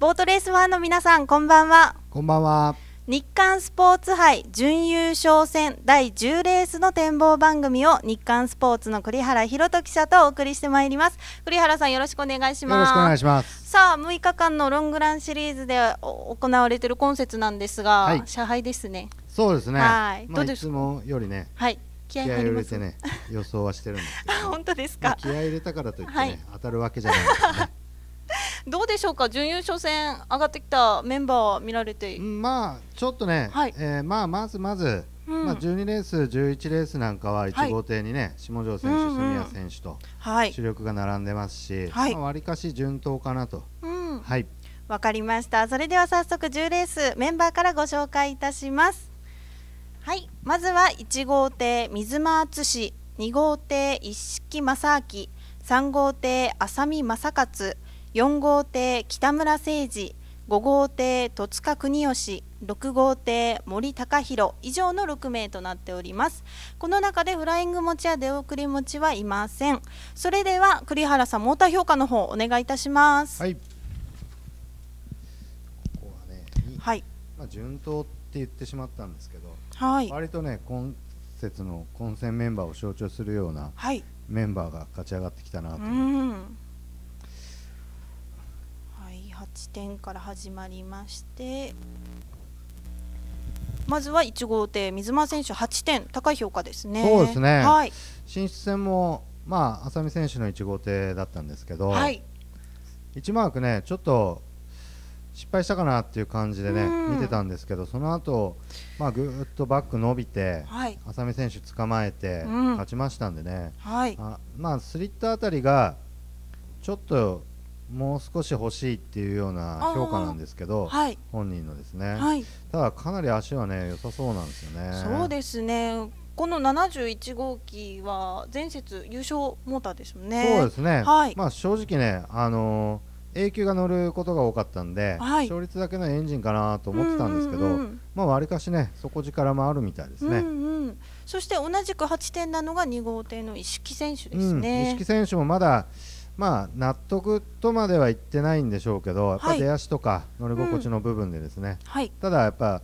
ボートレースファンの皆さんこんばんはこんばんは日刊スポーツ杯準優勝戦第10レースの展望番組を日刊スポーツの栗原博人記者とお送りしてまいります栗原さんよろしくお願いしますよろしくお願いしますさあ6日間のロングランシリーズで行われている今節なんですが、はい、車杯ですねそうですねはい、まあ、どうですかいつもよりねはい気合い入れてね予想はしてるんですけど、本当ですか、まあ、気合い入れたからといってね、はい、当たるわけじゃないですねどうでしょうか準優勝戦上がってきたメンバー見られてまあちょっとね、はい、えー、まあまずまず、うん、まあ12レース11レースなんかは1号艇にね、はい、下條選手、住、う、谷、んうん、選手と主力が並んでますし、はい、まあかし順当かなと、うん、はい。わかりました。それでは早速10レースメンバーからご紹介いたします。はい、まずは1号艇水間敦2号艇一色正明3号艇浅見正勝4号艇北村誠二5号艇戸塚国吉6号艇森高弘以上の6名となっておりますこの中でフライング持ちや出遅れ持ちはいませんそれでは栗原さんモーター評価の方お願いいたしますはいここはね、はい、まあ、順当って言ってしまったんですけど、はい、割とね今節の混戦メンバーを象徴するようなメンバーが勝ち上がってきたなと、はい、うん地点から始まりましてまずは1号艇水間選手8点高い評価ですね。そうですね、はい、進出戦も、まあ、浅見選手の1号艇だったんですけど、はい、1マークねちょっと失敗したかなっていう感じでね、見てたんですけどその後、まあぐっとバック伸びて、はい、浅見選手捕まえて、勝ちましたんでね、はい、あまあスリットあたりがちょっともう少し欲しいっていうような評価なんですけど、はい、本人のですね、はい、ただかなり足はね良さそうなんですよねそうですねこの71号機は前節優勝モーターですねそうですね、はい、まあ正直ねあのー、A 級が乗ることが多かったんで、勝率だけのエンジンかなと思ってたんですけど、うんうんうん、まあわりかしね底力もあるみたいですね、うんうん、そして同じく8点なのが2号艇の石木選手ですね、うん、石木選手もまだまあ納得とまでは言ってないんでしょうけどやっぱ出足とか乗り心地の部分でですね、うんはい、ただやっぱ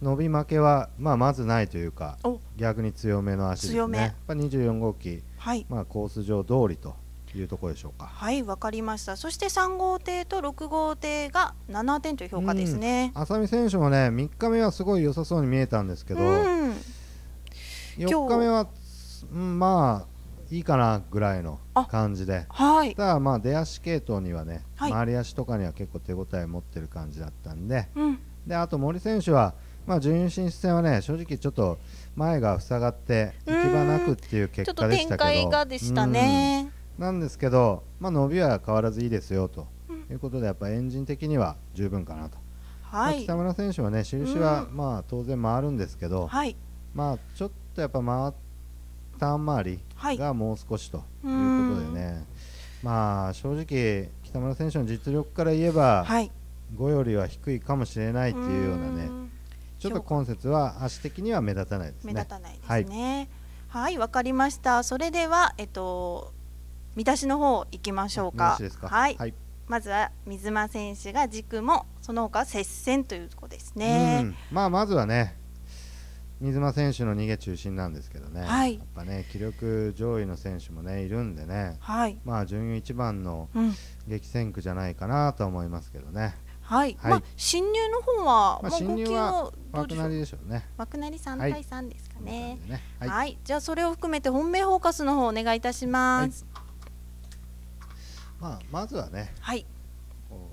伸び負けは、まあ、まずないというか逆に強めの足ですねやっぱ24号機、はい、まあ、コース上通りというところでしょうかはいわかりましたそして3号艇と6号艇が7点という評価ですね、浅見選手もね3日目はすごい良さそうに見えたんですけど、うん、4日目はまあいいかなぐらいの感じで、はい、ただまあ出足系統にはね、はい、回り足とかには結構手応え持ってる感じだったんでうん、であと森選手は、まあ、準優進出戦はね正直ちょっと前が塞がって行き場なくっていう結果でしたけどでしたねなんですけど、まあ、伸びは変わらずいいですよということでやっぱエンジン的には十分かなと。はい、北村選手はね印は、まあ当然回るんですけど、はい、まあちょっとやっぱ回ターン回りがもう少しということでね、まあ正直、北村選手の実力から言えば、はい、5よりは低いかもしれないというようなねちょっと今節は足的には目立たないですね。目立たないですねはいわ、はい、かりましたそれでは、えっと、見出しの方行きましょうか。かはい、はいまずは水間選手が軸もその他接戦というとこですね、まあまずはね水間選手の逃げ中心なんですけどね、はい、やっぱね気力上位の選手もねいるんでね、はい、まあ準優一番の激戦区じゃないかなと思いますけどね。はい、はい、まあ新入の方は、まあ、新入は枠なりでしょうね。枠なり三対三ですかね。はい、ねはい、はい、じゃあそれを含めて本命フォーカスの方お願いいたします。はい、まあまずはね、はい、こ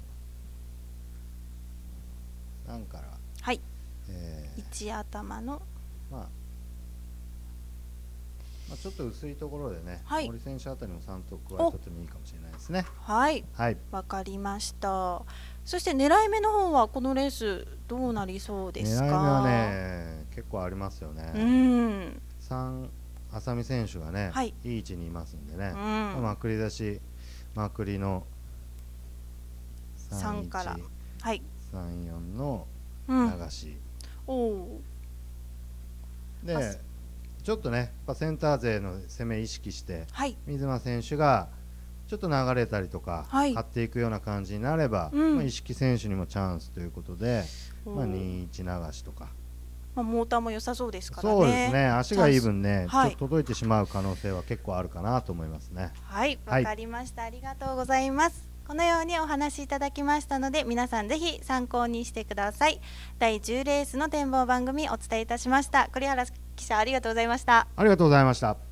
うから、はい、一、えー、頭のまあ、まあ、ちょっと薄いところでね、はい、森選手あたりも3得加えとてもいいかもしれないですね。はい、わ、はい、かりました。そして狙い目の方はこのレースどうなりそうですか。狙い目はね、結構ありますよね。うん。三浅見選手がね、はい、いい位置にいますんでね、うん、まくり出し、まくりの3から、はい、3、4の流し、うん、おでちょっとねやっセンター勢の攻め意識して、はい、水間選手がちょっと流れたりとか、はい、張っていくような感じになれば、うん、まあ、意識選手にもチャンスということで、まあ、2 1流しとか。まあ、モーターも良さそうですからね。そうですね。足がいい分ね、ちょっと届いてしまう可能性は結構あるかなと思いますね。はい、わかりました、ありがとうございます。このようにお話しいただきましたので皆さんぜひ参考にしてください第10レースの展望番組お伝えいたしました栗原記者ありがとうございましたありがとうございました